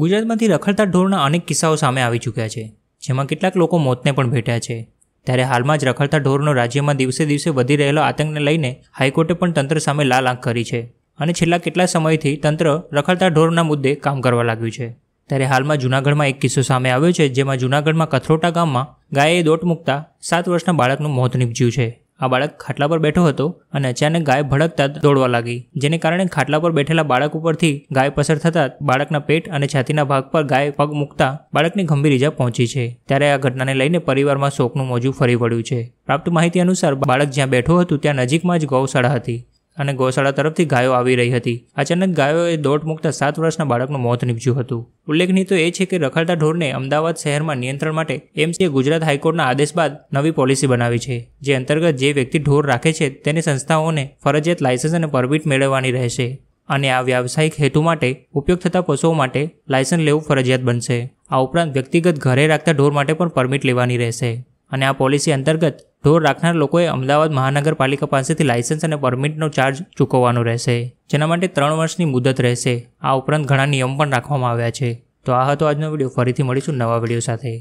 ગુજરાતમાંથી રખડતા ઢોરના અનેક કિસ્સાઓ સામે આવી ચૂક્યા છે જેમાં કેટલાક લોકો મોતને પણ ભેટ્યા છે ત્યારે હાલમાં જ રખડતા ઢોરનો રાજ્યમાં દિવસે દિવસે વધી રહેલો આતંકને લઈને હાઈકોર્ટે પણ તંત્ર સામે લાલ આંખ કરી છે અને છેલ્લા કેટલા સમયથી તંત્ર રખડતા ઢોરના મુદ્દે કામ કરવા લાગ્યું છે ત્યારે હાલમાં જૂનાગઢમાં એક કિસ્સો સામે આવ્યો છે જેમાં જૂનાગઢમાં કથરોટા ગામમાં ગાયે દોટ મૂકતા સાત વર્ષના બાળકનું મોત નીપજ્યું છે આ બાળક ખાટલા પર બેઠો હતો અને અચાનક ગાય ભડકતા દોડવા લાગી જેને કારણે ખાટલા પર બેઠેલા બાળક ઉપરથી ગાય પસાર થતાં બાળકના પેટ અને છાતીના ભાગ પર ગાય પગ મૂકતા બાળકને ગંભીર ઈજા પહોંચી છે ત્યારે આ ઘટનાને લઈને પરિવારમાં શોકનું મોજું ફરી વળ્યું છે પ્રાપ્ત માહિતી અનુસાર બાળક જ્યાં બેઠો હતું ત્યાં નજીકમાં જ ગૌશાળા હતી અને ગૌશાળા તરફથી ગાયો આવી રહી હતી અચાનક ગાયોએ દોટ મૂકતા સાત વર્ષના બાળકનું મોત નીપજ્યું હતું ઉલ્લેખનીય તો એ છે કે રખડતા ઢોરને અમદાવાદ શહેરમાં નિયંત્રણ માટે એમસીએ ગુજરાત હાઈકોર્ટના આદેશ બાદ નવી પોલિસી બનાવી છે જે અંતર્ગત જે વ્યક્તિ ઢોર રાખે છે તેની સંસ્થાઓને ફરજિયાત લાયસન્સ અને પરમિટ મેળવવાની રહેશે અને આ વ્યાવસાયિક હેતુ માટે ઉપયોગ થતા પશુઓ માટે લાયસન્સ લેવું ફરજિયાત બનશે આ ઉપરાંત વ્યક્તિગત ઘરે રાખતા ઢોર માટે પણ પરમિટ લેવાની રહેશે અને આ પોલિસી અંતર્ગત ઢોર રાખનાર લોકોએ અમદાવાદ મહાનગરપાલિકા પાસેથી લાયસન્સ અને પરમિટનો ચાર્જ ચૂકવવાનો રહેશે જેના માટે ત્રણ વર્ષની મુદત રહેશે આ ઉપરાંત ઘણા નિયમ પણ રાખવામાં આવ્યા છે તો આ હતો આજનો વિડીયો ફરીથી મળીશું નવા વિડીયો સાથે